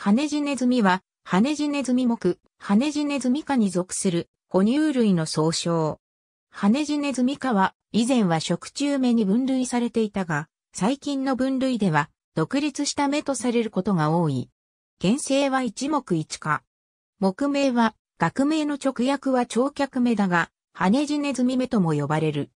ハネジネズミは、ハネジネズミ目、ハネジネズミ科に属する、哺乳類の総称。ハネジネズミ科は、以前は食虫目に分類されていたが、最近の分類では、独立した目とされることが多い。原生は一目一科。木名は、学名の直訳は長脚目だが、ハネジネズミ目とも呼ばれる。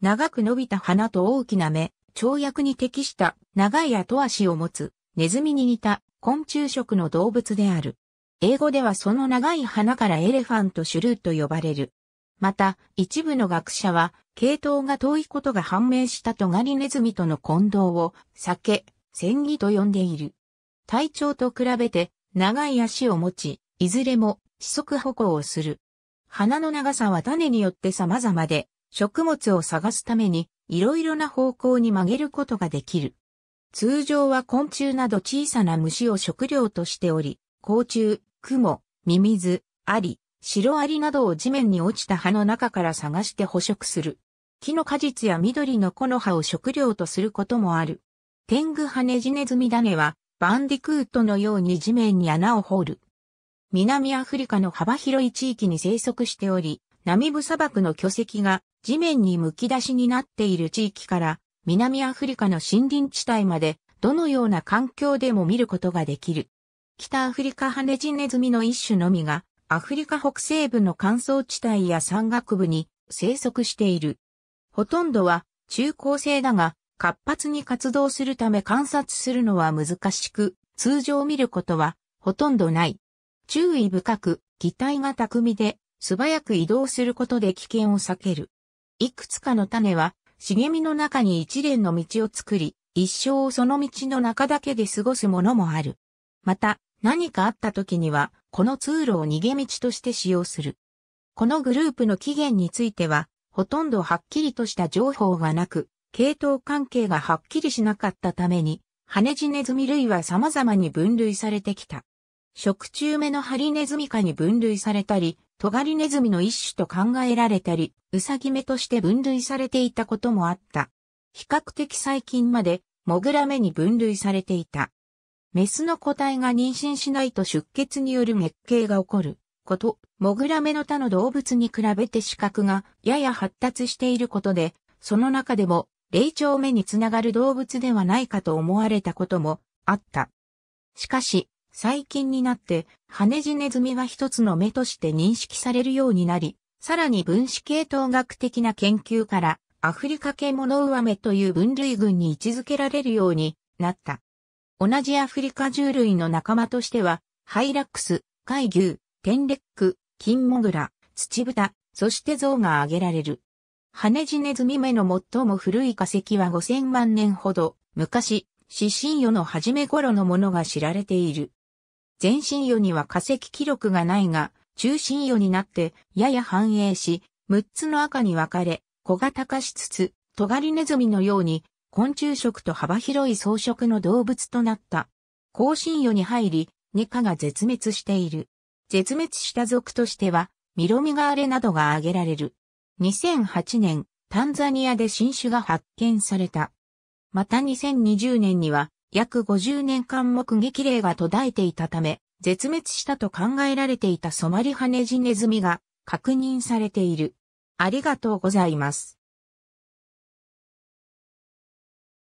長く伸びた鼻と大きな目、長脚に適した長い後足を持つ、ネズミに似た昆虫食の動物である。英語ではその長い花からエレファントシュルーと呼ばれる。また、一部の学者は、系統が遠いことが判明したトガリネズミとの混同を、酒、千木と呼んでいる。体長と比べて、長い足を持ち、いずれも、四足歩行をする。花の長さは種によって様々で、食物を探すために、いろいろな方向に曲げることができる。通常は昆虫など小さな虫を食料としており、甲虫、蜘蛛、ミミズ、アリ、シロアリなどを地面に落ちた葉の中から探して捕食する。木の果実や緑の木の葉を食料とすることもある。天狗羽ハネジネズミダネは、バンディクートのように地面に穴を掘る。南アフリカの幅広い地域に生息しており、ナミブ砂漠の巨石が地面にむき出しになっている地域から南アフリカの森林地帯まで、どのような環境でも見ることができる。北アフリカハネジネズミの一種のみが、アフリカ北西部の乾燥地帯や山岳部に生息している。ほとんどは中高生だが、活発に活動するため観察するのは難しく、通常見ることはほとんどない。注意深く、擬態が巧みで、素早く移動することで危険を避ける。いくつかの種は茂みの中に一連の道を作り、一生をその道の中だけで過ごすものもある。また、何かあった時には、この通路を逃げ道として使用する。このグループの起源については、ほとんどはっきりとした情報がなく、系統関係がはっきりしなかったために、ハネジネズミ類は様々に分類されてきた。食虫目のハリネズミ科に分類されたり、トガリネズミの一種と考えられたり、ウサギ目として分類されていたこともあった。比較的最近まで、モグラ目に分類されていた。メスの個体が妊娠しないと出血による月経が起こること、モグラ目の他の動物に比べて視覚がやや発達していることで、その中でも霊長目につながる動物ではないかと思われたこともあった。しかし、最近になって、ハネジネズミは一つの目として認識されるようになり、さらに分子系統学的な研究から、アフリカ系モノウアメという分類群に位置づけられるようになった。同じアフリカ獣類の仲間としては、ハイラックス、海牛、テンレック、キンモグラ、ツチブタ、そしてゾウが挙げられる。ハネジネズミ目の最も古い化石は5000万年ほど、昔、死神魚の初め頃のものが知られている。全身魚には化石記録がないが、中心魚になってやや繁栄し、6つの赤に分かれ、小型化しつつ、トガリネズミのように昆虫食と幅広い草食の動物となった。後身魚に入り、二カが絶滅している。絶滅した族としては、ミロミガーレなどが挙げられる。2008年、タンザニアで新種が発見された。また2020年には、約50年間目撃例が途絶えていたため、絶滅したと考えられていたソマリハネジネズミが確認されている。ありがとうございます。